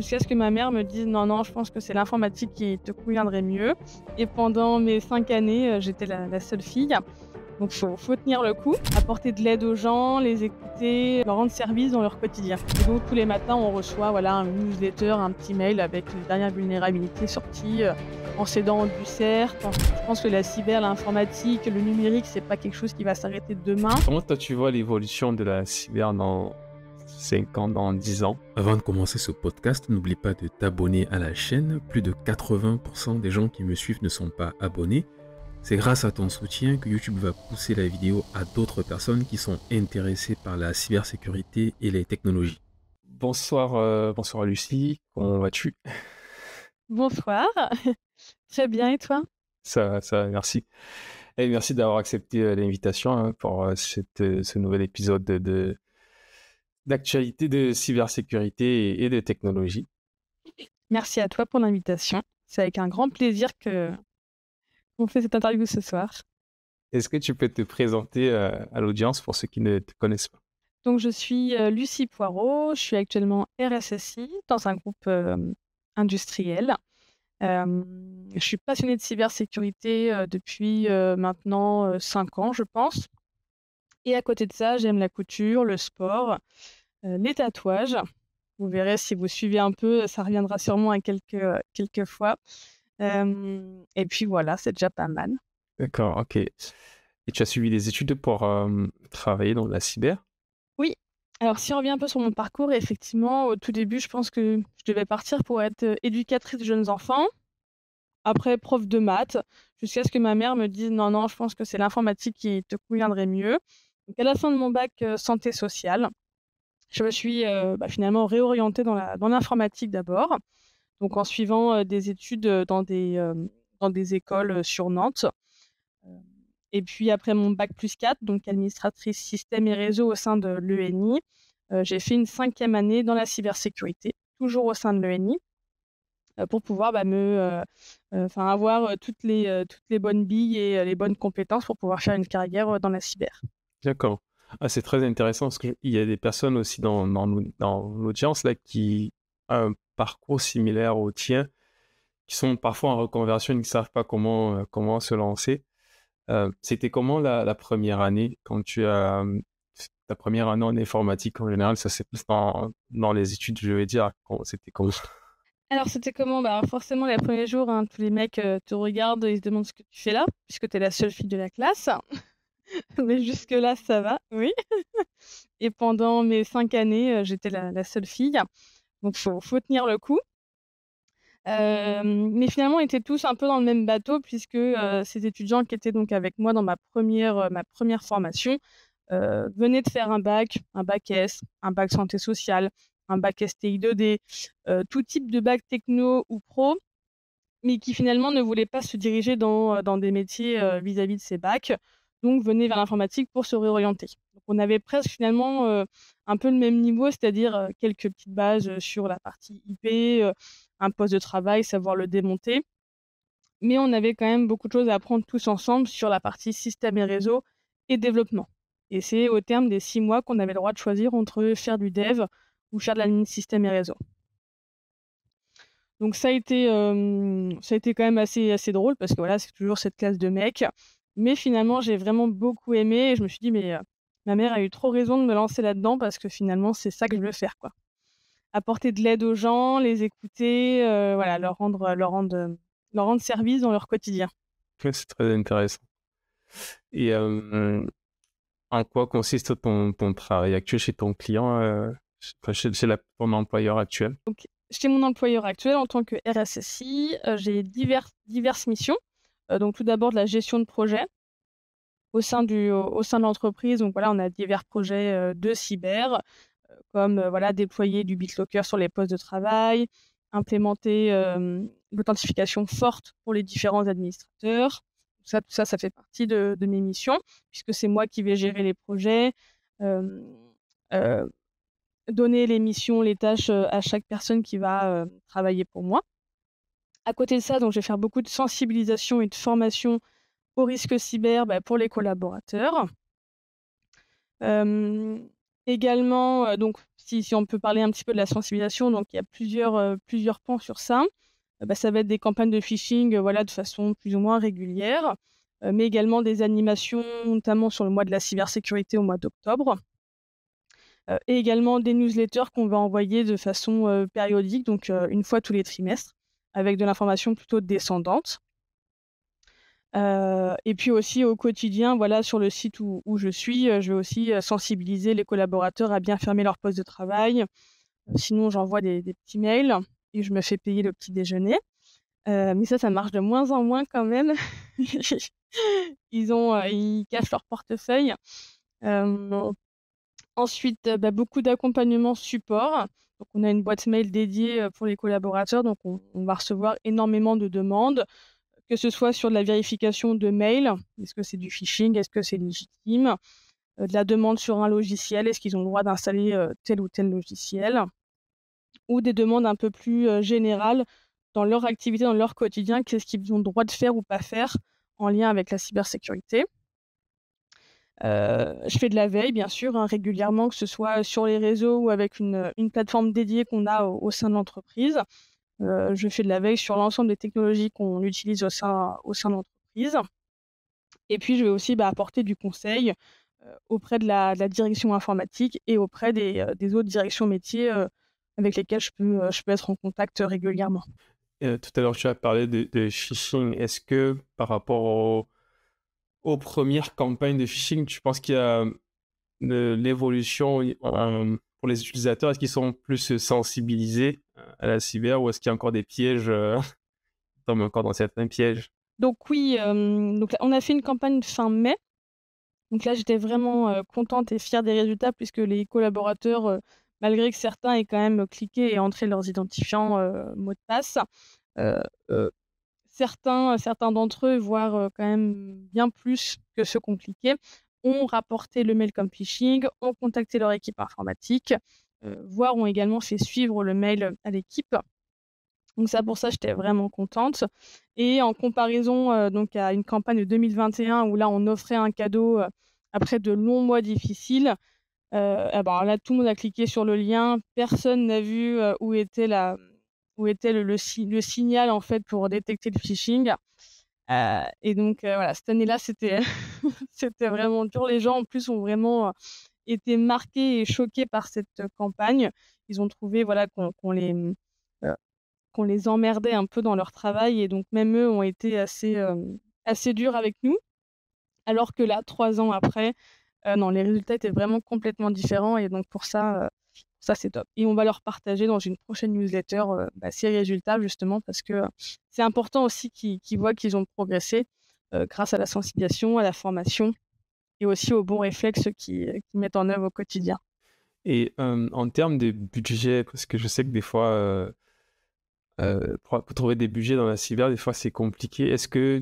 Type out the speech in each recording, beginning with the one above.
jusqu'à ce que ma mère me dise non, non, je pense que c'est l'informatique qui te conviendrait mieux. Et pendant mes cinq années, euh, j'étais la, seule fille. Donc faut, faut tenir le coup, apporter de l'aide aux gens, les écouter, leur rendre service dans leur quotidien. Et donc tous les matins, on reçoit voilà un newsletter, un petit mail avec les dernières vulnérabilités sorties euh, en s'aidant du CERT. Je pense que la cyber, l'informatique, le numérique, c'est pas quelque chose qui va s'arrêter demain. Comment toi tu vois l'évolution de la cyber dans 5 ans, dans 10 ans. Avant de commencer ce podcast, n'oublie pas de t'abonner à la chaîne. Plus de 80% des gens qui me suivent ne sont pas abonnés. C'est grâce à ton soutien que YouTube va pousser la vidéo à d'autres personnes qui sont intéressées par la cybersécurité et les technologies. Bonsoir, euh, bonsoir Lucie, comment vas-tu Bonsoir, très bien et toi ça, ça, merci. Et merci d'avoir accepté euh, l'invitation hein, pour euh, ce nouvel épisode de, d'actualité de cybersécurité et de technologie. Merci à toi pour l'invitation. C'est avec un grand plaisir que qu'on fait cette interview ce soir. Est-ce que tu peux te présenter euh, à l'audience pour ceux qui ne te connaissent pas Donc je suis euh, Lucie Poirot, je suis actuellement RSSI dans un groupe euh, industriel. je suis passionnée de cybersécurité depuis maintenant 5 ans, je pense. Et à côté de ça, j'aime la couture, le sport, euh, les tatouages. Vous verrez si vous suivez un peu, ça reviendra sûrement à quelques, euh, quelques fois. et puis voilà, c'est déjà pas mal. D'accord, ok. Et tu as suivi des études pour travailler dans la cyber Oui. Alors si on revient un peu sur mon parcours, effectivement, au tout début, je pense que je devais partir pour être euh, éducatrice de jeunes enfants après prof de maths, jusqu'à ce que ma mère me dise non, non, je pense que c'est l'informatique qui te conviendrait mieux à la fin de mon bac euh, santé sociale, je me suis euh, bah, finalement réorientée dans, l'informatique d'abord, donc en suivant euh, des études dans des, écoles sur Nantes. Et puis après mon bac plus 4, donc administratrice système et réseau au sein de l'ENI, j'ai fait une cinquième année dans la cybersécurité, toujours au sein de l'ENI pour pouvoir bah, avoir toutes les bonnes billes et les bonnes compétences pour pouvoir faire une carrière dans la cyber. D'accord. Ah, c'est très intéressant parce qu'il y a des personnes aussi dans, dans, l'audience là qui ont un parcours similaire au tien, qui sont parfois en reconversion et qui ne savent pas comment, euh, comment se lancer. Euh, c'était comment la, première année quand tu as hum, ta première année en informatique en général, ça c'est plus dans, les études, je vais dire. C'était comment Alors, c'était comment bah, Forcément, les premiers jours, hein, tous les mecs euh, te regardent et ils se demandent ce que tu fais là, puisque tu es la seule fille de la classe. Mais jusque-là, ça va, oui. Et pendant mes cinq années, euh, j'étais la, seule fille. Donc, il faut, tenir le coup. Euh, mais finalement, on était tous un peu dans le même bateau, puisque euh, ces étudiants qui étaient donc avec moi dans ma première, ma première formation venaient de faire un bac, un bac S, un bac santé sociale, un bac STI 2D, tout type de bac techno ou pro, mais qui finalement ne voulaient pas se diriger dans, dans des métiers vis à -vis de ces bacs donc venez vers l'informatique pour se réorienter. on avait presque finalement euh, un peu le même niveau, c'est-à-dire euh, quelques petites bases euh, sur la partie IP, un poste de travail, savoir le démonter. Mais on avait quand même beaucoup de choses à apprendre tous ensemble sur la partie système et réseau et développement. Et c'est au terme des six mois qu'on avait le droit de choisir entre faire du dev ou faire de la ligne système et réseau. Donc ça a été, quand même assez, assez drôle parce que voilà, c'est toujours cette classe de mecs mais finalement, j'ai vraiment beaucoup aimé et je me suis dit, mais ma mère a eu trop raison de me lancer là-dedans parce que finalement, c'est ça que je veux faire, quoi. Apporter de l'aide aux gens, les écouter, voilà, leur rendre, leur rendre, leur rendre service dans leur quotidien. C'est très intéressant. Et en quoi consiste ton, travail actuel chez ton client, chez, ton employeur actuel Donc, Chez mon employeur actuel, en tant que RSSI, j'ai diverses missions. Euh, donc tout d'abord de la gestion de projet au sein, du, au sein de l'entreprise. Donc voilà, on a divers projets euh, de cyber, euh, comme voilà, déployer du BitLocker sur les postes de travail, implémenter l'authentification forte pour les différents administrateurs. Tout ça, ça, fait partie de, mes missions, puisque c'est moi qui vais gérer les projets, donner les missions, les tâches à chaque personne qui va travailler pour moi. À côté de ça, donc, je vais faire beaucoup de sensibilisation et de formation au risque cyber bah, pour les collaborateurs. Euh, également, euh, donc, si, on peut parler un petit peu de la sensibilisation, donc il y a plusieurs, euh, plusieurs pans sur ça. Bah, ça va être des campagnes de phishing voilà, de façon plus ou moins régulière, mais également des animations, notamment sur le mois de la cybersécurité au mois d'octobre. et également des newsletters qu'on va envoyer de façon périodique, donc une fois tous les trimestres avec de l'information plutôt descendante. Euh, et puis aussi au quotidien, voilà, sur le site où, je suis, euh, je vais aussi euh, sensibiliser les collaborateurs à bien fermer leur poste de travail. Sinon, j'envoie des, petits mails et je me fais payer le petit déjeuner. mais ça, ça marche de moins en moins quand même. ils, ont, ils cachent leur portefeuille. ensuite, bah, beaucoup d'accompagnement support. Donc, on a une boîte mail dédiée euh, pour les collaborateurs. Donc, on, va recevoir énormément de demandes, que ce soit sur de la vérification de mail. Est-ce que c'est du phishing Est-ce que c'est légitime euh, de la demande sur un logiciel, est-ce qu'ils ont le droit d'installer euh, tel ou tel logiciel, ou des demandes un peu plus générales dans leur activité, dans leur quotidien, qu'est-ce qu'ils ont le droit de faire ou pas faire en lien avec la cybersécurité. Euh, je fais de la veille, bien sûr, hein, régulièrement, que ce soit sur les réseaux ou avec une, plateforme dédiée qu'on a au, sein de l'entreprise. Euh, je fais de la veille sur l'ensemble des technologies qu'on utilise au sein, au sein de l'entreprise. Et puis, je vais aussi bah, apporter du conseil euh, auprès de la, direction informatique et auprès des, autres directions métiers avec lesquelles je peux, je peux être en contact régulièrement. tout à l'heure, tu as parlé de phishing. Est-ce que par rapport au aux premières campagnes de phishing, tu penses qu'il y a euh, l'évolution euh, pour les utilisateurs Est-ce qu'ils sont plus sensibilisés à la cyber ou est-ce qu'il y a encore des pièges On euh, tombe encore dans certains pièges Donc oui, donc on a fait une campagne fin mai. Donc là, j'étais vraiment contente et fière des résultats puisque les collaborateurs, malgré que certains aient quand même cliqué et entré leurs identifiants mot de passe, certains, euh, certains d'entre eux, voire euh, quand même bien plus que ceux compliqués, ont rapporté le mail comme phishing, ont contacté leur équipe informatique, euh, voire ont également fait suivre le mail à l'équipe. Donc ça, pour ça, j'étais vraiment contente. Et en comparaison donc à une campagne de 2021 où là, on offrait un cadeau après de longs mois difficiles, euh, eh ben, là, tout le monde a cliqué sur le lien, personne n'a vu où était la, où était le, signal en fait pour détecter le phishing. Euh, et donc euh, voilà, cette année-là, c'était c'était vraiment dur. Les gens en plus ont vraiment euh, été marqués et choqués par cette campagne. Ils ont trouvé voilà qu'on les qu'on les emmerdait un peu dans leur travail et donc même eux ont été assez assez durs avec nous. Alors que là, trois ans après, non, les résultats étaient vraiment complètement différents et donc pour ça ça, c'est top. Et on va leur partager dans une prochaine newsletter euh, bah, ces résultats, justement, parce que c'est important aussi qu'ils voient qu'ils ont progressé euh, grâce à la sensibilisation, à la formation et aussi aux bons réflexes euh, qu'ils mettent en œuvre au quotidien. Et en termes de budget, parce que je sais que des fois, pour, trouver des budgets dans la cyber, des fois, c'est compliqué. Est-ce que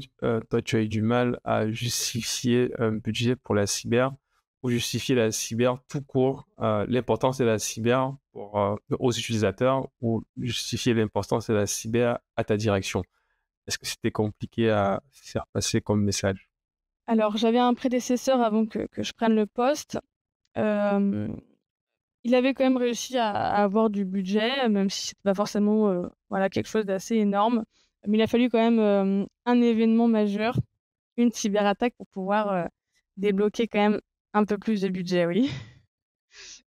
toi, tu as eu du mal à justifier un budget pour la cyber pour justifier la cyber tout court, euh, l'importance de la cyber pour, euh, aux utilisateurs ou justifier l'importance de la cyber à ta direction Est-ce que c'était compliqué à faire passer comme message Alors, j'avais un prédécesseur avant que, que, je prenne le poste. il avait quand même réussi à, avoir du budget, même si ce pas forcément euh, voilà, quelque chose d'assez énorme. Mais il a fallu quand même un événement majeur, une cyberattaque pour pouvoir débloquer quand même un peu plus de budget, oui.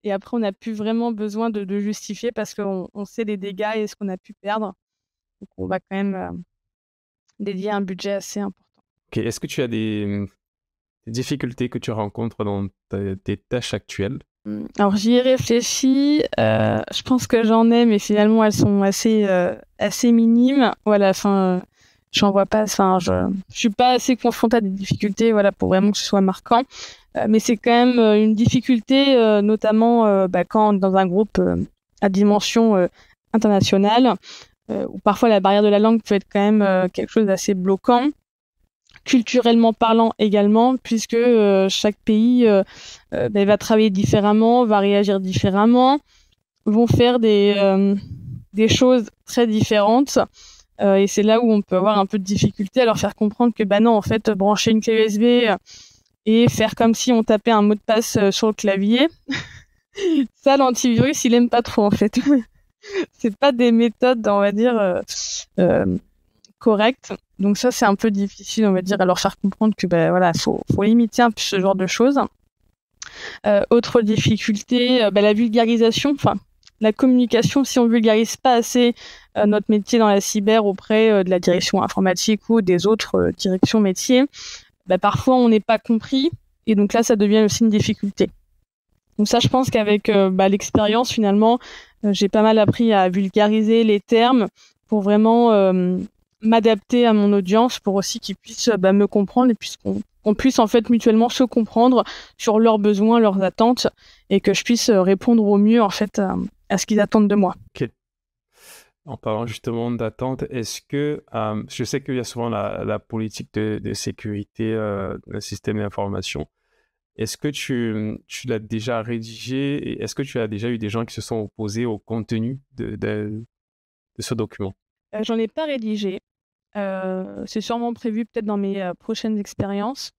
Et après, on n'a plus vraiment besoin de, justifier parce qu'on on sait les dégâts et ce qu'on a pu perdre. Donc, on va quand même euh, dédier un budget assez important. est-ce que tu as mmh, des, difficultés que tu rencontres dans tes tâches actuelles mmh, alors j'y ai réfléchi, euh, je pense que j'en ai, mais finalement elles sont assez, euh, assez minimes. Voilà, enfin, j'en vois pas, enfin, je, ne suis pas assez confrontée à des difficultés, voilà, pour vraiment que ce soit marquant. Euh, mais c'est quand même euh, une difficulté, euh, notamment bah, quand dans un groupe à dimension internationale, où parfois la barrière de la langue peut être quand même quelque chose d'assez bloquant culturellement parlant également, puisque chaque pays bah, va travailler différemment, va réagir différemment, vont faire des, des choses très différentes. et c'est là où on peut avoir un peu de difficulté à leur faire comprendre que, bah non, en fait, brancher une clé USB, et faire comme si on tapait un mot de passe euh, sur le clavier. Ça, l'antivirus, il aime pas trop en fait. c'est pas des méthodes, on va dire, euh, euh, correctes. Donc ça, c'est un peu difficile, on va dire, à leur faire comprendre que ben voilà, faut, faut limiter un peu ce genre de choses. autre difficulté, ben, la vulgarisation. Enfin, la communication, si on vulgarise pas assez notre métier dans la cyber auprès de la direction informatique ou des autres directions métiers, bah, parfois on n'est pas compris et donc là ça devient aussi une difficulté. Donc ça, je pense qu'avec euh, bah, l'expérience finalement, euh, j'ai pas mal appris à vulgariser les termes pour vraiment euh, m'adapter à mon audience pour aussi qu'ils puissent bah, me comprendre et puisqu'on qu'on puisse en fait mutuellement se comprendre sur leurs besoins, leurs attentes et que je puisse répondre au mieux en fait à, ce qu'ils attendent de moi en parlant justement d'attente, est-ce que euh, je sais qu'il y a souvent la, politique de, sécurité euh, d'un système d'information. Est-ce que tu, l'as déjà rédigé et est-ce que tu as déjà eu des gens qui se sont opposés au contenu de, ce document Je euh, J'en ai pas rédigé. C'est sûrement prévu peut-être dans mes prochaines expériences.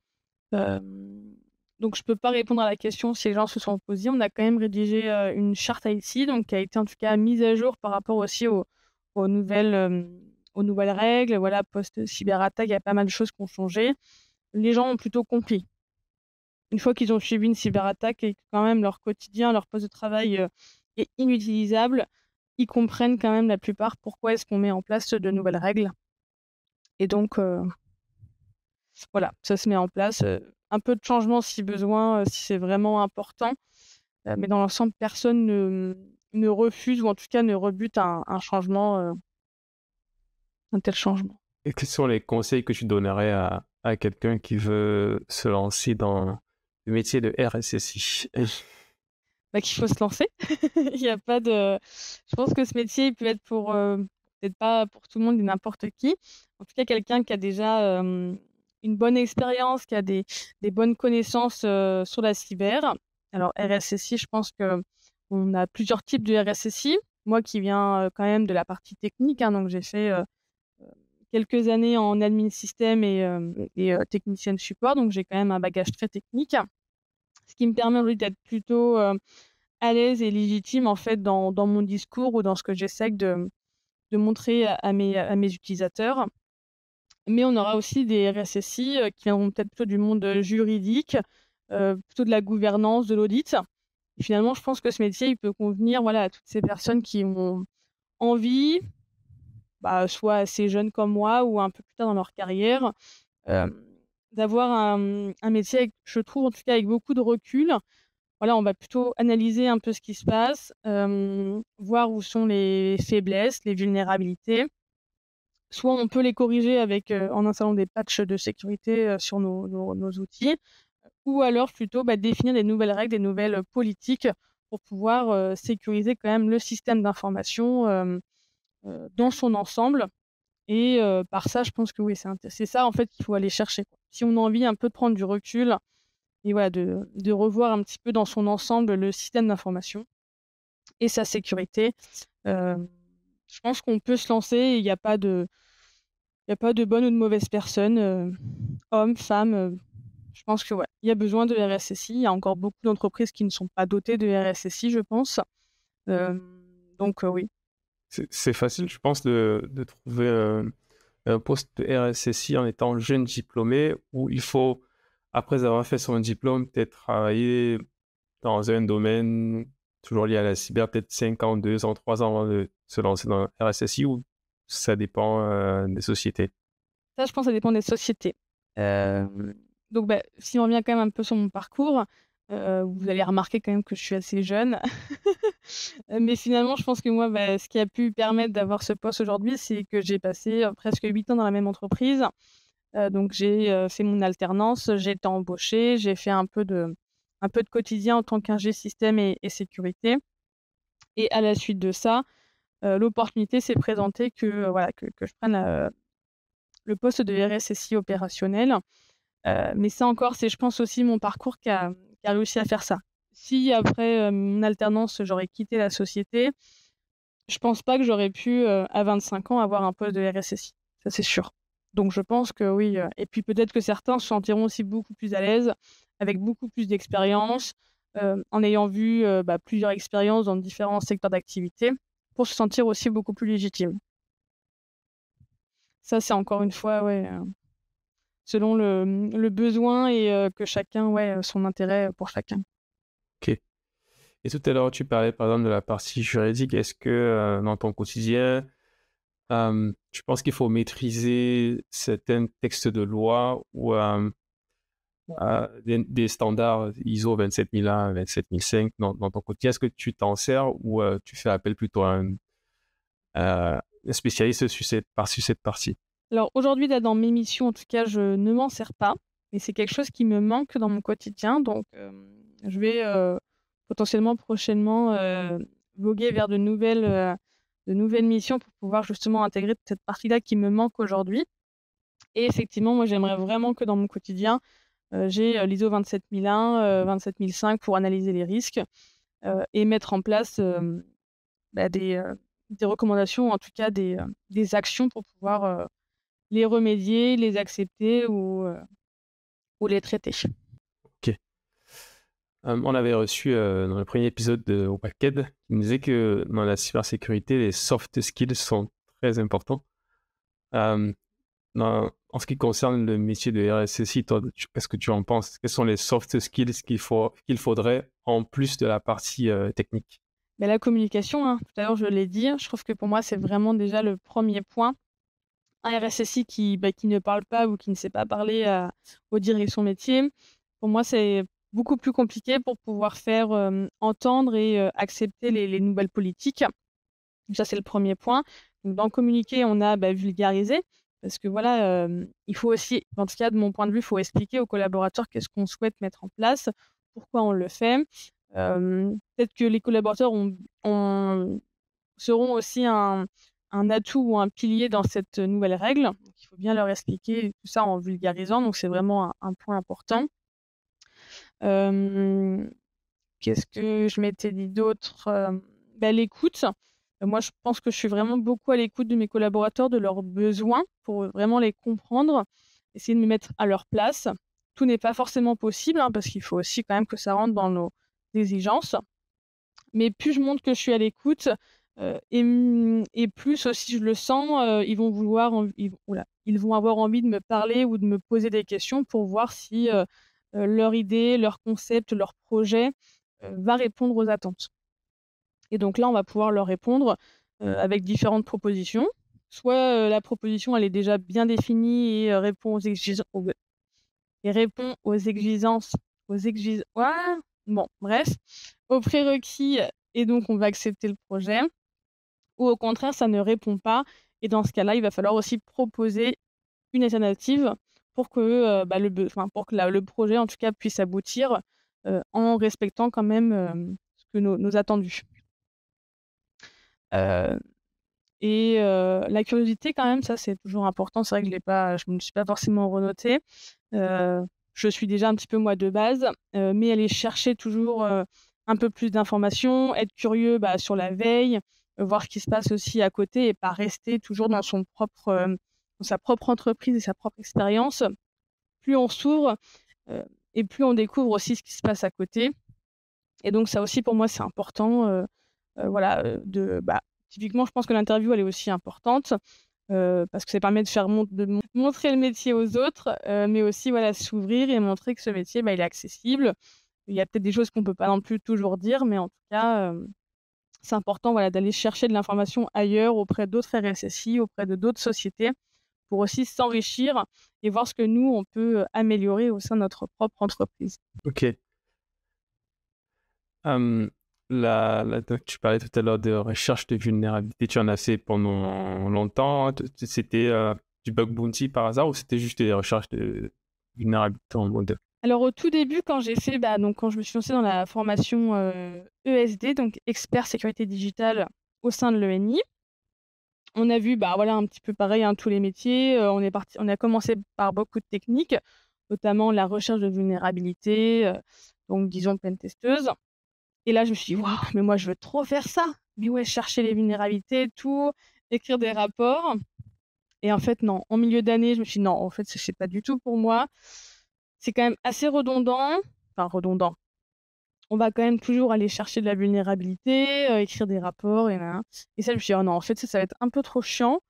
donc je ne peux pas répondre à la question si les gens se sont opposés. On a quand même rédigé une charte ici, donc, qui a été en tout cas mise à jour par rapport aussi au aux nouvelles, aux nouvelles règles. Voilà, post-cyberattaque, il y a pas mal de choses qui ont changé. Les gens ont plutôt compris. Une fois qu'ils ont subi une cyberattaque et que quand même leur quotidien, leur poste de travail est inutilisable, ils comprennent quand même la plupart pourquoi est-ce qu'on met en place de nouvelles règles. Et donc, voilà, ça se met en place. Un peu de changement si besoin, si c'est vraiment important. mais dans l'ensemble, personne ne, ne refuse ou en tout cas ne rebute un, changement, euh, un tel changement. Et quels sont les conseils que tu donnerais à, à quelqu'un qui veut se lancer dans le métier de RSSI bah, Qu'il faut se lancer. il y a pas de... Je pense que ce métier peut être pour euh, peut-être pas pour tout le monde et n'importe qui. En tout cas, quelqu'un qui a déjà euh, une bonne expérience, qui a des, des bonnes connaissances sur la cyber. Alors RSSI, je pense que on a plusieurs types de RSSI. Moi qui viens quand même de la partie technique, hein, donc j'ai fait quelques années en admin système et, technicien de support, donc j'ai quand même un bagage très technique, ce qui me permet d'être plutôt à l'aise et légitime en fait dans, mon discours ou dans ce que j'essaie de, montrer à mes, utilisateurs. Mais on aura aussi des RSSI qui viendront peut-être plutôt du monde juridique, plutôt de la gouvernance, de l'audit finalement, je pense que ce métier, il peut convenir voilà, à toutes ces personnes qui ont envie, bah, soit assez jeunes comme moi ou un peu plus tard dans leur carrière, euh, d'avoir un, métier, je trouve en tout cas avec beaucoup de recul. Voilà, on va plutôt analyser un peu ce qui se passe, euh, voir où sont les faiblesses, les vulnérabilités. Soit on peut les corriger avec, euh, en installant des patchs de sécurité sur nos, nos outils, ou alors plutôt bah, définir des nouvelles règles, des nouvelles politiques pour pouvoir sécuriser quand même le système d'information dans son ensemble. Et par ça, je pense que oui, c'est ça en fait qu'il faut aller chercher. Si on a envie un peu de prendre du recul et voilà, de, revoir un petit peu dans son ensemble le système d'information et sa sécurité, je pense qu'on peut se lancer. Il n'y a pas de, a pas de bonne ou de mauvaise personne, hommes, femme je pense que il y a besoin de RSSI. Il y a encore beaucoup d'entreprises qui ne sont pas dotées de RSSI, je pense. Euh, donc euh, oui. C'est facile, je pense, de, trouver euh, un poste de RSSI en étant jeune diplômé, où il faut, après avoir fait son diplôme, peut-être travailler dans un domaine toujours lié à la cyber, peut-être 5 ans, 2 ans, 3 ans de se lancer dans RSSI, ou ça dépend des sociétés Ça, je pense, ça dépend des sociétés. Euh, donc, bah, si on revient quand même un peu sur mon parcours, euh, vous allez remarquer quand même que je suis assez jeune. Mais finalement, je pense que moi, bah, ce qui a pu permettre d'avoir ce poste aujourd'hui, c'est que j'ai passé euh, presque huit ans dans la même entreprise. Euh, donc, j'ai fait mon alternance, j'ai été embauchée, j'ai fait un peu, de, un peu de quotidien en tant qu'ingé système et, sécurité. Et à la suite de ça, l'opportunité s'est présentée que, je prenne le poste de RSSI opérationnel. Euh, mais ça encore, c'est je pense aussi mon parcours qui a, réussi à faire ça. Si après euh, mon alternance, j'aurais quitté la société, je pense pas que j'aurais pu, euh, à 25 ans, avoir un poste de RSSI. Ça, c'est sûr. Donc je pense que oui. Et puis peut-être que certains se sentiront aussi beaucoup plus à l'aise, avec beaucoup plus d'expérience, en ayant vu bah, plusieurs expériences dans différents secteurs d'activité, pour se sentir aussi beaucoup plus légitime. Ça, c'est encore une fois ouais, selon le, besoin et euh, que chacun, ouais, euh, son intérêt euh, pour chacun. Ok. Et tout à l'heure, tu parlais par exemple de la partie juridique. Est-ce que dans ton quotidien, tu penses qu'il faut maîtriser certains textes de loi ou des, standards ISO 27001, 27005 dans, ton quotidien Est-ce que tu t'en sers ou tu fais appel plutôt à un, spécialiste par, sur cette partie alors aujourd'hui, là, dans mes missions, en tout cas, je ne m'en sers pas, mais c'est quelque chose qui me manque dans mon quotidien. Donc, euh, je vais euh, potentiellement prochainement euh, voguer vers de nouvelles, de nouvelles missions pour pouvoir justement intégrer cette partie-là qui me manque aujourd'hui. Et effectivement, moi, j'aimerais vraiment que dans mon quotidien, j'ai l'ISO 27001, 27005 pour analyser les risques et mettre en place bah, des, des, recommandations, en tout cas des, des actions pour pouvoir les remédier, les accepter ou, euh, ou les traiter. Ok. Hum, on avait reçu euh, dans le premier épisode de au qui nous disait que dans la cybersécurité, les soft skills sont très importants. Hum, en ce qui concerne le métier de RSSI, qu'est-ce que tu en penses Quels sont les soft skills qu'il faudrait en plus de la partie euh, technique mais la communication, hein. tout à l'heure je l'ai dit, hein. je trouve que pour moi c'est vraiment déjà le premier point un RSSI qui, bah, qui ne parle pas ou qui ne sait pas parler à, euh, aux directions métiers, pour moi, c'est beaucoup plus compliqué pour pouvoir faire entendre et accepter les, nouvelles politiques. Ça, c'est le premier point. Donc, dans communiquer, on a bah, vulgarisé, parce que voilà, il faut aussi, en tout cas, de mon point de vue, il faut expliquer aux collaborateurs qu'est-ce qu'on souhaite mettre en place, pourquoi on le fait. Peut-être que les collaborateurs ont, seront aussi un, un atout ou un pilier dans cette nouvelle règle. il faut bien leur expliquer tout ça en vulgarisant, donc c'est vraiment un, point important. Qu'est-ce que je m'étais dit d'autre bah, L'écoute. moi, je pense que je suis vraiment beaucoup à l'écoute de mes collaborateurs, de leurs besoins, pour vraiment les comprendre, essayer de me mettre à leur place. Tout n'est pas forcément possible, hein, parce qu'il faut aussi quand même que ça rentre dans nos exigences. Mais plus je montre que je suis à l'écoute, euh, et, plus aussi je le sens, euh, ils vont vouloir, vont avoir envie de me parler ou de me poser des questions pour voir si euh, leur idée, leur concept, leur projet va répondre aux attentes. Et donc là, on va pouvoir leur répondre avec différentes propositions. Soit la proposition, elle est déjà bien définie et répond aux exigences, et répond aux exigences, aux exigences, bon, bref, aux prérequis, et donc on va accepter le projet ou au contraire, ça ne répond pas. Et dans ce cas-là, il va falloir aussi proposer une alternative pour que, euh, bah, le, projet, en tout cas, puisse aboutir euh, en respectant quand même ce que nos, attendus. Euh, et la curiosité, quand même, ça c'est toujours important. C'est vrai que je ne me suis pas forcément renotée. je suis déjà un petit peu moi de base, mais aller chercher toujours un peu plus d'informations, être curieux bah, sur la veille, voir ce qui se passe aussi à côté et pas rester toujours dans son propre euh, sa propre entreprise et sa propre expérience plus on s'ouvre euh, et plus on découvre aussi ce qui se passe à côté et donc ça aussi pour moi c'est important euh, voilà de bah, typiquement je pense que l'interview elle est aussi importante parce que ça permet de faire de montrer le métier aux autres mais aussi voilà s'ouvrir et montrer que ce métier bah, il est accessible il y a peut-être des choses qu'on peut pas non plus toujours dire mais en tout cas c'est important voilà, d'aller chercher de l'information ailleurs, auprès d'autres RSSI, auprès de d'autres sociétés, pour aussi s'enrichir et voir ce que nous, on peut euh, améliorer au sein de notre propre entreprise. OK. la, tu parlais tout à l'heure de recherche de vulnérabilité. Tu en as fait pendant longtemps. C'était euh, du bug bounty par hasard ou c'était juste des recherches de vulnérabilité en mode alors au tout début, quand j'ai fait, bah, donc quand je me suis lancée dans la formation ESD, euh, e donc expert sécurité digitale au sein de l'ENI, on a vu, bah voilà, un petit peu pareil, dans hein, tous les métiers. Euh, on est parti, on a commencé par beaucoup de techniques, notamment la recherche de vulnérabilité, euh, donc disons pleine testeuse. Et là, je me suis dit, waouh, mais moi, je veux trop faire ça. Mais ouais, chercher les vulnérabilités, tout, écrire des rapports. Et en fait, non. En milieu d'année, je me suis dit, non, en fait, c'est pas du tout pour moi c'est quand même assez redondant. Enfin, redondant. On va quand même toujours aller chercher de la vulnérabilité, euh, écrire des rapports, et là. Et ça, je me suis dit, oh non, en fait, ça, ça va être un peu trop chiant.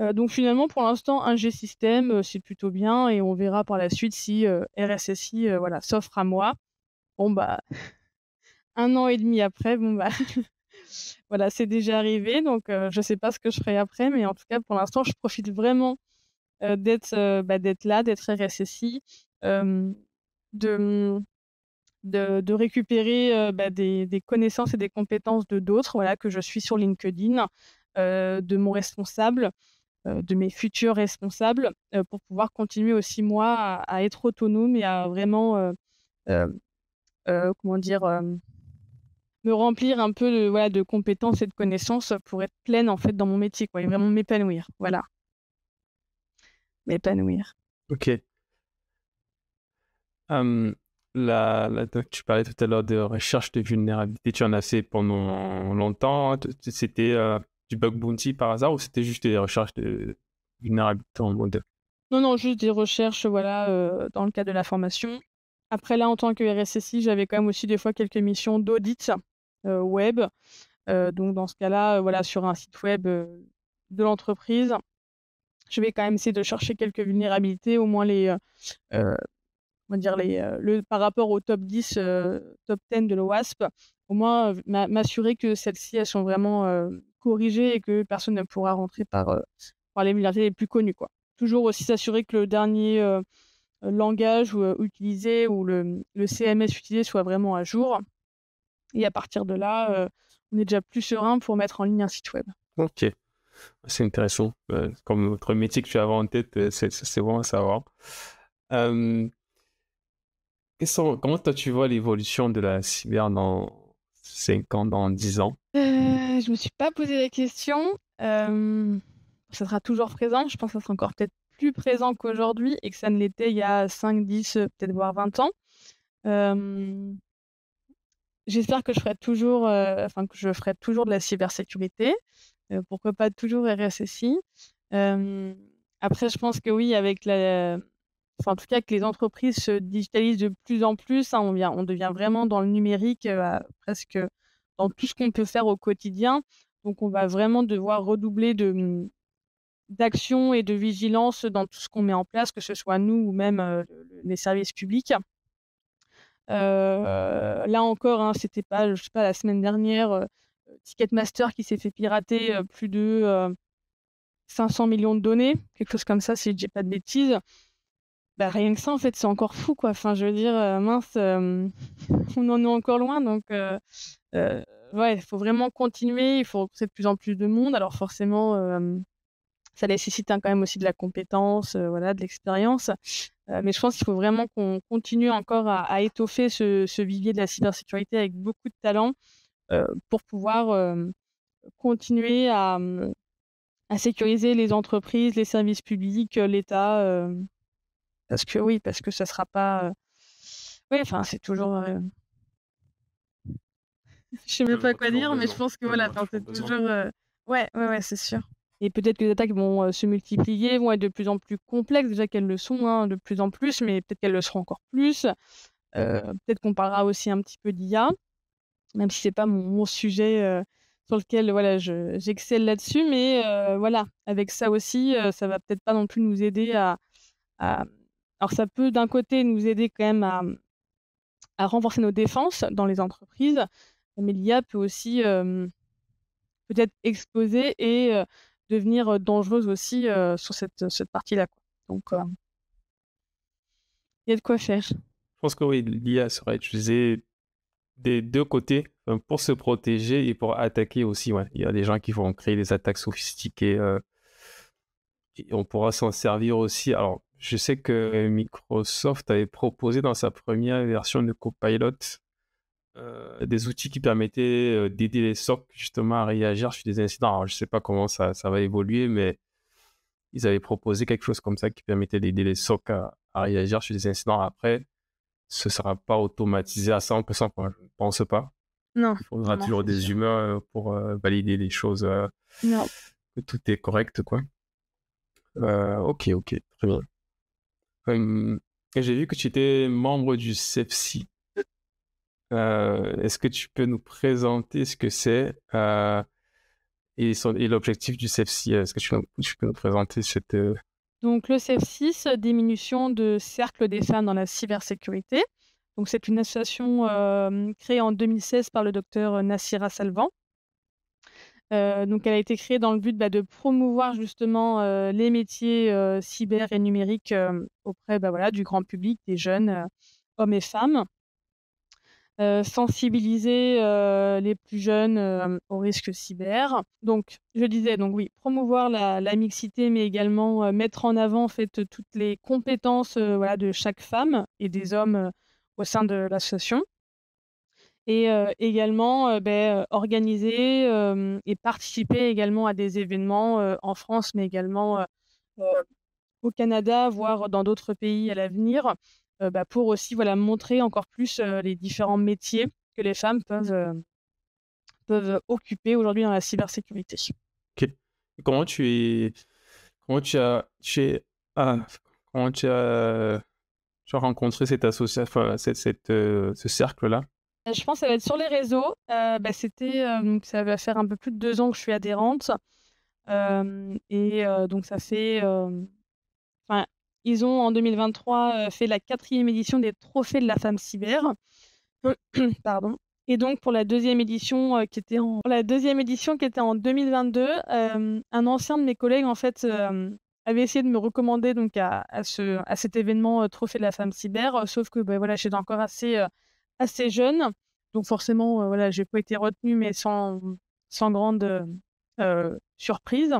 Euh, donc finalement, pour l'instant, un G-système, euh, c'est plutôt bien, et on verra par la suite si RSSI voilà, s'offre à moi. Bon, bah, un an et demi après, bon, bah, voilà, c'est déjà arrivé, donc je ne sais pas ce que je ferai après, mais en tout cas, pour l'instant, je profite vraiment euh, d'être euh, bah, d'être là, d'être RSSI, mmh, de, de, récupérer euh, bah, des, connaissances et des compétences de d'autres, voilà, que je suis sur LinkedIn, de mon responsable, de mes futurs responsables, pour pouvoir continuer aussi moi à, être autonome et à vraiment, comment dire, me remplir un peu de, voilà, de compétences et de connaissances pour être pleine en fait dans mon métier, et vraiment m'épanouir, voilà épanouir. Ok. Hum, tu parlais tout à l'heure de recherche de vulnérabilité. Tu en as fait pendant longtemps. C'était euh, du bug bounty par hasard ou c'était juste des recherches de vulnérabilité en mode Non, non, juste des recherches voilà, euh, dans le cadre de la formation. Après, là, en tant que RSSI, j'avais quand même aussi des fois quelques missions d'audit euh, web. donc, dans ce cas-là, voilà, sur un site web de l'entreprise je vais quand même essayer de chercher quelques vulnérabilités, au moins les, euh, euh, dire les, euh, le, par rapport au top 10, top 10 de l'OASP, au moins m'assurer que celles-ci, elles sont vraiment corrigées et que personne ne pourra rentrer par, par les vulnérabilités les plus connues. Quoi. Toujours aussi s'assurer que le dernier langage utilisé ou le, le, CMS utilisé soit vraiment à jour. Et à partir de là, on est déjà plus serein pour mettre en ligne un site web. Ok. C'est intéressant. Euh, comme votre métier que tu avais en tête, euh, c'est bon à savoir. Euh, comment toi tu vois l'évolution de la cyber dans 5 ans, dans 10 ans Je ne me suis pas posé la question. ça sera toujours présent. Je pense que ça sera encore peut-être plus présent qu'aujourd'hui et que ça ne l'était il y a 5, 10, peut-être voire 20 ans. J'espère que je ferai toujours, enfin que je ferai toujours de la cybersécurité. Euh, pourquoi pas toujours RSSI Après, je pense que oui, avec la, en tout cas que les entreprises se digitalisent de plus en plus. Hein, on, vient, on, devient vraiment dans le numérique, presque dans tout ce qu'on peut faire au quotidien. Donc, on va vraiment devoir redoubler de, mmh, d'action et de vigilance dans tout ce qu'on met en place, que ce soit nous ou même les services publics. là encore, hein, c'était pas, je sais pas, la semaine dernière, Ticketmaster qui s'est fait pirater euh, mmh. plus de 500 euh, millions de données, quelque chose comme ça, si je dis pas de bêtises. Bah, rien que ça, en fait, c'est encore fou, quoi. Enfin, je veux dire, euh, mince, on en est encore loin, donc ouais, il faut vraiment continuer, il faut recruter de plus en plus de monde. Alors forcément, ça nécessite hein, quand même aussi de la compétence, voilà, de l'expérience. mais je pense qu'il faut vraiment qu'on continue encore à, étoffer ce, ce, vivier de la cybersécurité avec beaucoup de talent. Euh, pour pouvoir euh, continuer mmh, à, sécuriser les entreprises, les services publics, euh, l'État. parce que oui, parce que ça sera pas. oui, enfin, c'est toujours. je ne sais même pas quoi dire, mais je pense que voilà, c'est toujours. Ouais, ouais, c'est sûr. Et peut-être que les attaques vont se multiplier, vont être de plus en plus complexes, déjà qu'elles le sont hein, de plus en plus, mais peut-être qu'elles le seront encore plus. peut-être qu'on parlera aussi un petit peu d'IA même si c'est pas mon, sujet euh, sur lequel voilà j'excelle là-dessus, mais euh, voilà avec ça aussi, euh, ça va peut-être pas non plus nous aider à, alors ça peut d'un côté nous aider quand même à, à, renforcer nos défenses dans les entreprises, mais l'IA peut aussi peut-être exploser et devenir dangereuse aussi sur cette, cette partie-là. Donc il y a de quoi faire. Je pense que oui, l'IA sera utilisée des deux côtés euh, pour se protéger et pour attaquer aussi. Il y a des gens qui vont créer des attaques sophistiquées. Euh, et on pourra s'en servir aussi. Alors, je sais que Microsoft avait proposé dans sa première version de Copilot euh, des outils qui permettaient d'aider les SOC justement à réagir sur des incidents. Alors, je ne sais pas comment ça, va évoluer, mais ils avaient proposé quelque chose comme ça qui permettait d'aider les SOC à réagir sur des incidents. Après, ce sera pas automatisé à 100%, je ne pense pas. Non. Il faudra toujours des humeurs pour euh, valider les choses. Euh, non. Que tout est correct, quoi. Euh, ok, ok, très bien. J'ai vu que tu étais membre du CFC. Est-ce que tu peux nous présenter ce que c'est et, l'objectif du CFC Est-ce que tu, peux nous présenter cette, donc le CF6, euh, diminution de cercle des femmes dans la cybersécurité. Donc c'est une association euh, créée en 2016 par le docteur euh, Nassira Salvan. donc elle a été créée dans le but bah, de promouvoir justement les métiers cyber et numériques auprès bah, du grand public, des jeunes hommes et femmes. Euh, sensibiliser euh, les plus jeunes euh, aux risques cyber. Donc, je disais, donc oui, promouvoir la, mixité, mais également mettre en avant fait toutes les compétences de chaque femme et des hommes au sein de l'association. Et également ben, organiser et participer également à des événements en France, mais également au Canada, voire dans d'autres pays à l'avenir, euh, bah, pour aussi voilà, montrer encore plus euh, les différents métiers que les femmes peuvent, euh, peuvent occuper aujourd'hui dans la cybersécurité. Comment tu Comment ah, tu as. rencontré cette association, cette, ce cercle-là Je pense que ça va être sur les réseaux. Bah, c'était, ça va faire un peu plus de deux ans que je suis adhérente. et donc, ça fait. Ils ont en 2023 euh, fait la quatrième édition des Trophées de la femme cyber. Pardon. Et donc pour la deuxième édition euh, qui était en la deuxième édition qui était en 2022, euh, un ancien de mes collègues en fait avait essayé de me recommander donc à, ce à cet événement Trophée de la femme cyber, sauf que ben voilà j'étais encore assez assez jeune, donc forcément voilà j'ai pas été retenue mais sans sans grande surprise.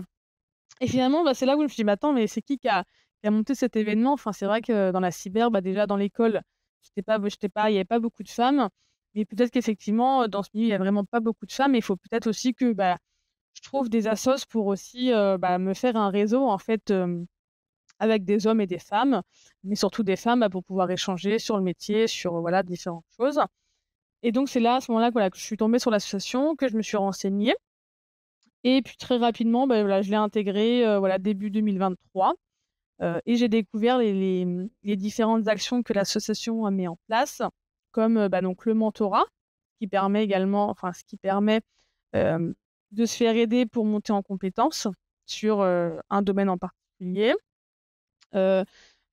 Et finalement bah, c'est là où je me suis dit mais attends mais c'est qui qui a qui a monté cet événement. Enfin, c'est vrai que dans la cyber, bah, déjà dans l'école, j'étais pas, j'étais pas, il n'y avait pas beaucoup de femmes. Mais peut-être qu'effectivement, euh, dans ce milieu, il n'y a vraiment pas beaucoup de femmes. il faut peut-être aussi que bah, je trouve des assos pour aussi euh, bah, me faire un réseau, en fait, avec des hommes et des femmes, mais surtout des femmes bah, pour pouvoir échanger sur le métier, sur voilà, différentes choses. Et donc, c'est là, à ce moment-là, voilà, que je suis tombée sur l'association, que je me suis renseignée. Et puis, très rapidement, bah, voilà, je l'ai intégrée euh, voilà, début 2023. Euh, et j'ai découvert les, différentes actions que l'association euh, met en place, comme euh, bah, donc, le mentorat, qui permet également, enfin, ce qui permet de se faire aider pour monter en compétence sur un domaine en particulier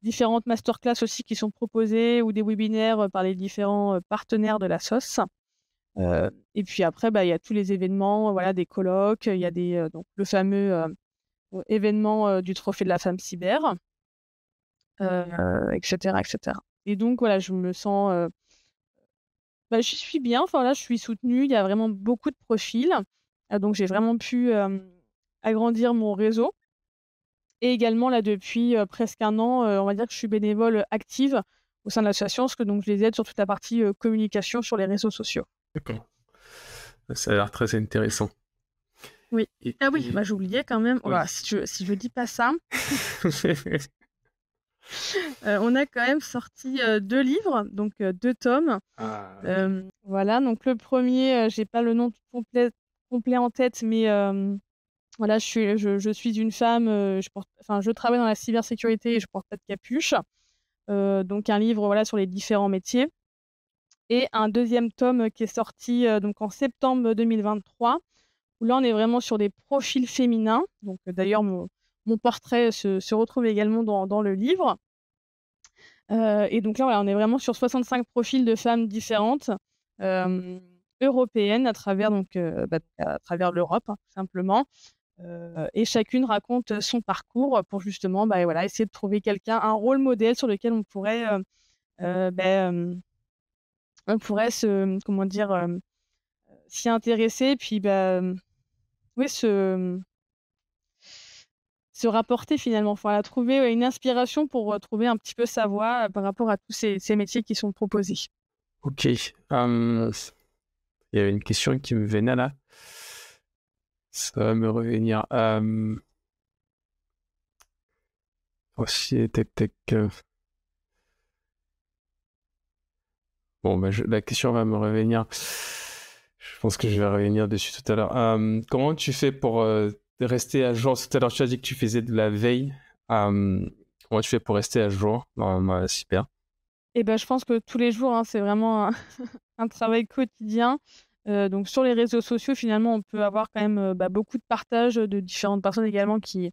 différentes masterclass aussi qui sont proposées ou des webinaires par les différents partenaires de la SOS. et puis après, bah, il y a tous les événements, voilà, des colloques, il y a des, donc, le fameux événement du trophée de la femme cyber, mmh etc., etc. Et donc voilà, je me sens bah, je suis bien. Enfin là, je suis soutenue. Il y a vraiment beaucoup de profils. Ah, donc j'ai vraiment pu agrandir mon réseau. Et également là, depuis presque un an, on va dire que je suis bénévole active au sein de l'association, parce que donc je les aide sur toute la partie communication sur les réseaux sociaux. D'accord. Ça a l'air très intéressant ah oui, bah, j'oubliais quand même. Oh si, je si je dis pas ça. Euh, on a quand même sorti euh, deux livres, donc euh, deux tomes. Ah voilà, donc le premier, j'ai pas le nom complet, complet en tête, mais voilà, je suis, je, suis une femme, je, porte, je travaille dans la cybersécurité et je porte pas de capuche. donc un livre voilà, sur les différents métiers. Et un deuxième tome qui est sorti donc en septembre 2023 là on est vraiment sur des profils féminins. Donc euh, d'ailleurs mon, portrait se, retrouve également dans, le livre. Euh, et donc là on est vraiment sur 65 profils de femmes différentes euh, européennes à travers donc bah, à travers l'Europe hein, tout simplement. et chacune raconte son parcours pour justement bah, voilà, essayer de trouver quelqu'un, un rôle modèle sur lequel on pourrait bah, on pourrait se comment dire s'y intéresser, puis ben bah, oui, se, se rapporter finalement, enfin, trouver une inspiration pour trouver un petit peu sa voie euh, par rapport à tous ces, métiers qui sont proposés. Ok. il y avait une question qui me venait là. Ça va me revenir. Aussi, tech euh. Bon, bah, la question va me revenir. Je pense que je vais revenir dessus tout à l'heure. Euh, comment tu fais pour euh, rester à jour Tout à l'heure, tu as dit que tu faisais de la veille. Euh, comment tu fais pour rester à jour dans super eh ben, je pense que tous les jours, hein, c'est vraiment un, travail quotidien. donc sur les réseaux sociaux, finalement, on peut avoir quand même bah, beaucoup de partages de différentes personnes également qui,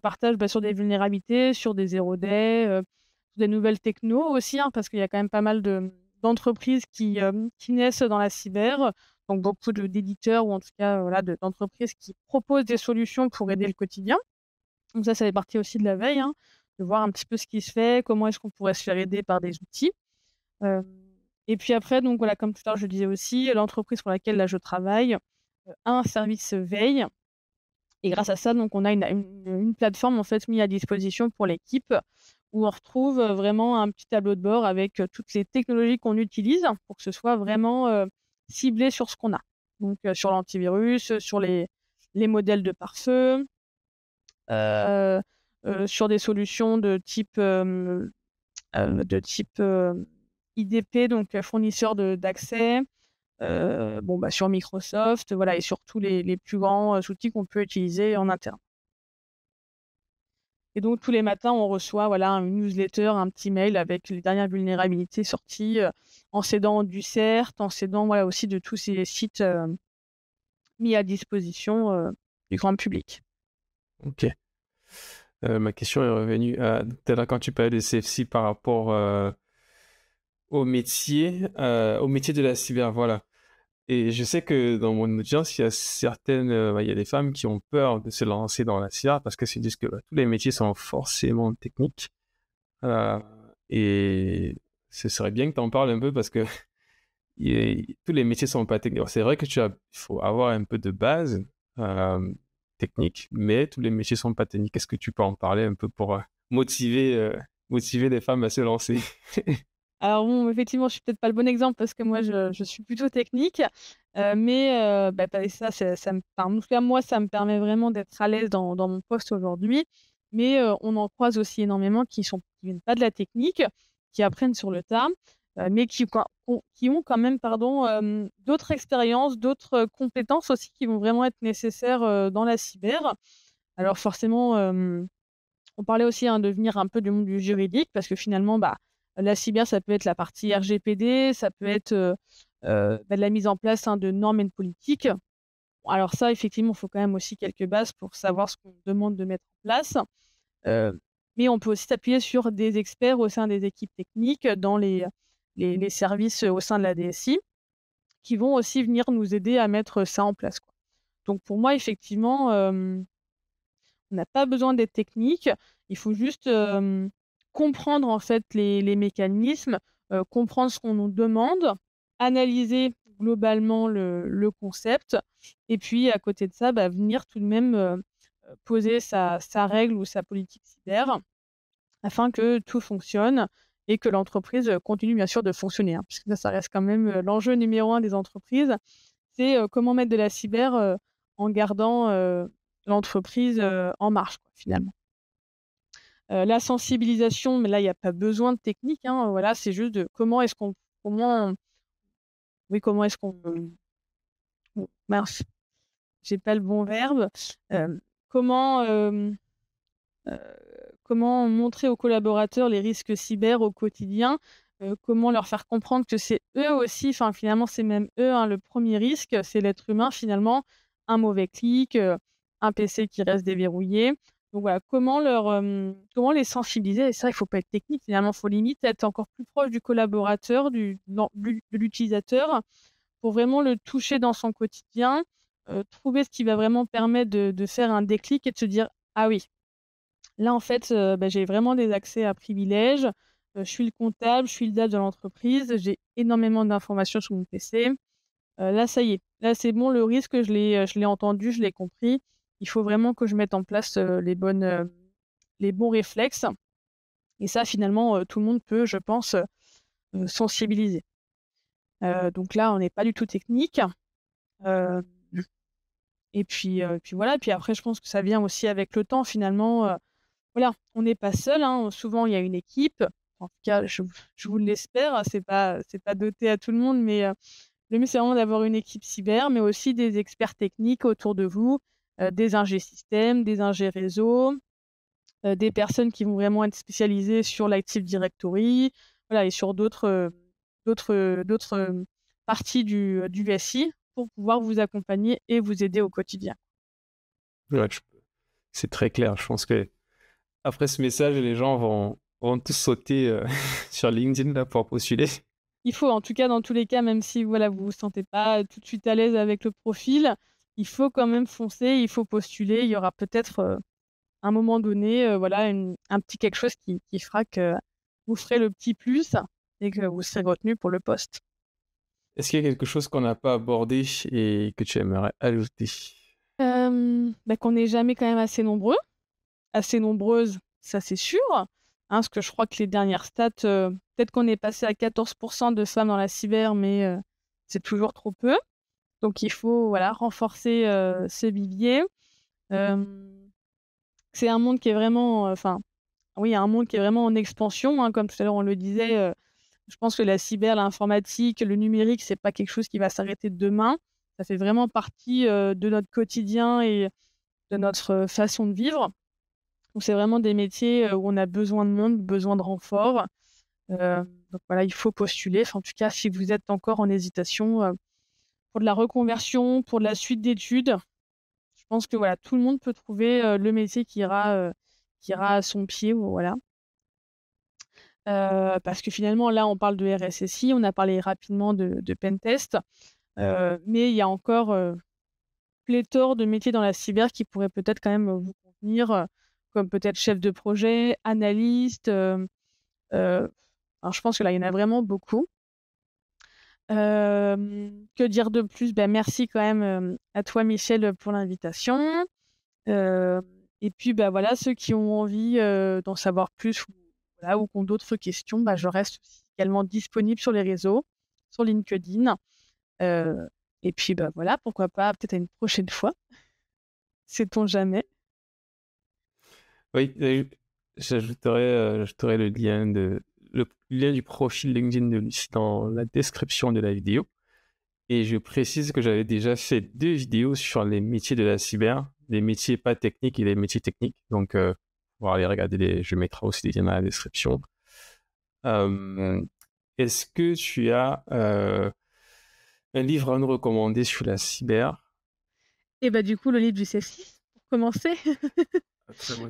partagent bah, sur des vulnérabilités, sur des zéro day, sur des nouvelles techno aussi, hein, parce qu'il y a quand même pas mal d'entreprises qui, qui, naissent dans la cyber donc beaucoup d'éditeurs ou en tout cas voilà, d'entreprises qui proposent des solutions pour aider le quotidien. Donc ça, ça fait partie aussi de la veille, hein, de voir un petit peu ce qui se fait, comment est-ce qu'on pourrait se faire aider par des outils. Euh, et puis après, donc voilà, comme tout à l'heure je disais aussi, l'entreprise pour laquelle là je travaille euh, a un service veille. Et grâce à ça, donc on a une, plateforme en fait mise à disposition pour l'équipe où on retrouve euh, vraiment un petit tableau de bord avec toutes les technologies qu'on utilise pour que ce soit vraiment ciblé sur ce qu'on a. Donc sur l'antivirus, sur les, les modèles de pare-feu, euh. sur des solutions de type, de type IDP, donc fournisseur d'accès. bon, bah, sur Microsoft, voilà, et sur tous les, plus grands outils qu'on peut utiliser en interne. Et donc, tous les matins, on reçoit voilà, une newsletter, un petit mail avec les dernières vulnérabilités sorties euh, en s'aidant du CERT, en s'aidant aussi de tous ces sites euh, mis à disposition euh, du grand public. Ok. ma question est revenue à tout quand tu parlais des CFC par rapport au métier, au métier de la cyber. Voilà. Et je sais que dans mon audience, il y a certaines, euh, bah, il y a des femmes qui ont peur de se lancer dans la CIA parce qu'elles se disent que bah, tous les métiers sont forcément techniques. Euh, et ce serait bien que tu en parles un peu parce que tous les métiers ne sont pas techniques. C'est vrai que tu as, faut avoir un peu de base euh, technique, mais tous les métiers ne sont pas techniques. Est-ce que tu peux en parler un peu pour motiver, motiver les femmes à se lancer Alors bon, effectivement, je suis peut-être pas le bon exemple parce que moi, je, suis plutôt technique, euh, mais euh, bah, bah, ça, ça, me, en tout cas, moi, ça me permet vraiment d'être à l'aise dans, mon poste aujourd'hui. Mais euh, on en croise aussi énormément qui sont viennent pas de la technique, qui apprennent sur le tas, mais qui, qui ont quand même, pardon, d'autres expériences, d'autres compétences aussi qui vont vraiment être nécessaires dans la cyber. Alors forcément, on parlait aussi hein, de venir un peu du monde du juridique parce que finalement, bah la cyber, ça peut être la partie RGPD, ça peut mmh. être bah, de la mise en place hein, de normes et de politiques. alors ça, effectivement, il faut quand même aussi quelques bases pour savoir ce qu'on demande de mettre en place. mais on peut aussi s'appuyer sur des experts au sein des équipes techniques, dans les, les, services au sein de la DSI, qui vont aussi venir nous aider à mettre ça en place. Donc pour moi, effectivement, on n'a pas besoin d'être technique, il faut juste comprendre en fait les, mécanismes, euh, comprendre ce qu'on nous demande, analyser globalement le, concept, et puis à côté de ça, bah, venir tout de même euh, poser sa, règle ou sa politique cyber afin que tout fonctionne et que l'entreprise continue bien sûr de fonctionner, hein, puisque ça, reste quand même euh, l'enjeu numéro un des entreprises, c'est comment mettre de la cyber en gardant l'entreprise en marche quoi, finalement. Euh, la sensibilisation, mais là, il n'y a pas besoin de technique. Hein, voilà, c'est juste de comment est-ce qu'on. Comment, oui, comment est-ce qu'on. marche. J'ai pas le bon verbe. Euh, euh, comment. montrer aux collaborateurs les risques cyber au quotidien Comment leur faire comprendre que c'est eux aussi, enfin finalement c'est même eux, hein, le premier risque, c'est l'être humain finalement, un mauvais clic, un PC qui reste déverrouillé, donc voilà, comment, comment les sensibiliser Et ça, il ne faut pas être technique, finalement, il faut limite être encore plus proche du collaborateur, du, de l'utilisateur, pour vraiment le toucher dans son quotidien, trouver ce qui va vraiment permettre de, faire un déclic et de se dire, ah oui, là, en fait, bah, j'ai vraiment des accès à privilèges, je suis le comptable, je suis le date de l'entreprise, j'ai énormément d'informations sur mon PC. Euh, là, ça y est, là, c'est bon, le risque, je l'ai entendu, je l'ai compris il faut vraiment que je mette en place les, bonnes, les bons réflexes. Et ça, finalement, tout le monde peut, je pense, sensibiliser. donc là, on n'est pas du tout technique. Mmh. et puis, puis voilà. Puis après, je pense que ça vient aussi avec le temps. Finalement, voilà, on n'est pas seul. Hein, souvent, il y a une équipe. En tout cas, je, vous l'espère. C'est pas, pas doté à tout le monde, mais le mieux c'est vraiment d'avoir une équipe cyber, mais aussi des experts techniques autour de vous, euh, des ingé systèmes, des ingé réseaux, euh, des personnes qui vont vraiment être spécialisées sur l'Active Directory voilà, et sur d'autres euh, d'autres parties du, du SI pour pouvoir vous accompagner et vous aider au quotidien. C'est très clair. Je pense que après ce message, les gens vont, vont tous sauter sur LinkedIn là, pour postuler. Il faut, en tout cas, dans tous les cas, même si voilà, vous ne vous sentez pas tout de suite à l'aise avec le profil, il faut quand même foncer, il faut postuler. Il y aura peut-être euh, un moment donné, euh, voilà, un petit quelque chose qui, fera que vous ferez le petit plus et que vous serez retenu pour le poste. Est-ce qu'il y a quelque chose qu'on n'a pas abordé et que tu aimerais ajouter bah, Qu'on n'est jamais quand même assez nombreux, assez nombreuses, ça c'est sûr. Hein, parce que je crois que les dernières stats, euh, peut-être qu'on est passé à 14% de femmes dans la cyber, mais c'est toujours trop peu. Donc il faut voilà, renforcer euh, ce vivier. Mmh c'est un monde qui est vraiment, enfin, oui, un monde qui est vraiment en expansion. Hein, comme tout à l'heure on le disait, mmh. euh, je pense que la cyber, l'informatique, le numérique, c'est pas quelque chose qui va s'arrêter demain. Ça fait vraiment partie euh, de notre quotidien et de notre façon de vivre. Donc c'est vraiment des métiers où on a besoin de monde, besoin de renfort. donc voilà, il faut postuler. en tout cas, si vous êtes encore en hésitation, pour de la reconversion, pour de la suite d'études. Je pense que voilà, tout le monde peut trouver euh, le métier euh, qui ira, à son pied. Voilà. Euh, parce que finalement, là, on parle de RSSI, on a parlé rapidement de, de pentest, mais il y a encore pléthore de métiers dans la cyber qui pourraient peut-être quand même vous convenir, comme peut-être chef de projet, analyste. alors, je pense que là, il y en a vraiment beaucoup que dire de plus ben, Merci quand même à toi, Michel, pour l'invitation. et puis, ben, voilà, ceux qui ont envie d'en savoir plus ou, ou qui ont d'autres questions, ben, je reste également disponible sur les réseaux, sur LinkedIn. et puis ben voilà, pourquoi pas, peut-être à une prochaine fois. Sait-on jamais. Oui, j'ajouterai le lien de, le lien du profil LinkedIn de dans la description de la vidéo. Et je précise que j'avais déjà fait deux vidéos sur les métiers de la cyber, les métiers pas techniques et les métiers techniques. Donc, euh, pour aller regarder, les... je mettrai aussi les liens dans la description. Euh, est-ce que tu as euh, un livre à nous recommander sur la cyber Et eh bah ben, du coup, le livre du CSI pour commencer.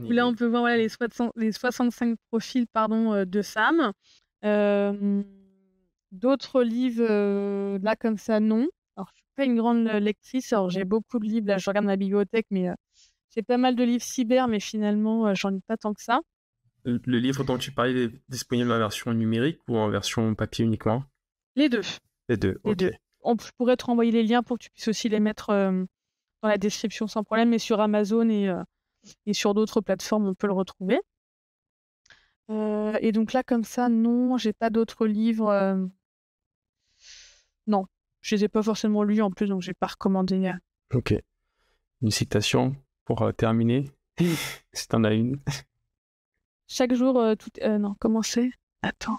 là, on peut voir les, mm. les 65 profils pardon, euh, de Sam. D'autres livres, euh, là, comme ça, non. Alors, je suis pas une grande euh, lectrice. Alors, j'ai beaucoup de livres. Là, je regarde ma bibliothèque, mais j'ai pas mal de livres cyber, mais finalement, j'en ai pas tant que ça. Le livre dont tu parlais est disponible en version numérique ou en version papier uniquement Les deux. Les deux, les deux. On, je te renvoyer les liens pour que tu puisses aussi les mettre dans la description sans problème, mais sur Amazon et et sur d'autres plateformes, on peut le retrouver. Euh, et donc là, comme ça, non, j'ai pas d'autres livres. Euh, non, je les ai pas forcément lu en plus, donc j'ai pas recommandé. Euh. Ok. Une citation pour terminer, si en as une. Chaque jour, tout. non, comment c'est Attends.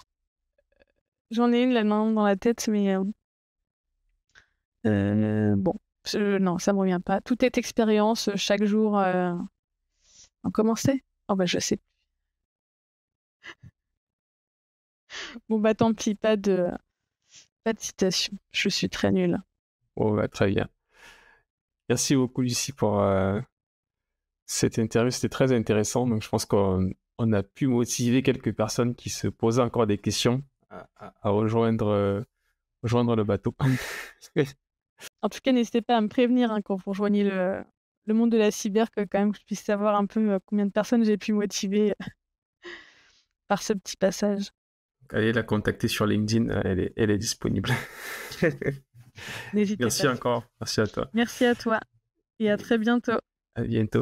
J'en ai une là main dans la tête, mais. bon, non, ça me revient pas. Tout est expérience. Chaque jour, on commençait. Oh bah je sais Bon bah tant pis, pas de, pas de citation. Je suis très nulle. Oh, bah très bien. Merci beaucoup Lucie pour euh, cette interview, c'était très intéressant. Donc je pense qu'on a pu motiver quelques personnes qui se posaient encore des questions à, rejoindre, rejoindre le bateau. en tout cas, n'hésitez pas à me prévenir hein, quand vous rejoignez le, le monde de la cyber, que quand même je puisse savoir un peu euh, combien de personnes j'ai pu motiver euh, par ce petit passage. Allez la contacter sur LinkedIn, euh, elle est, elle est disponible. Merci encore, merci à toi. Merci à toi et à très bientôt. À bientôt.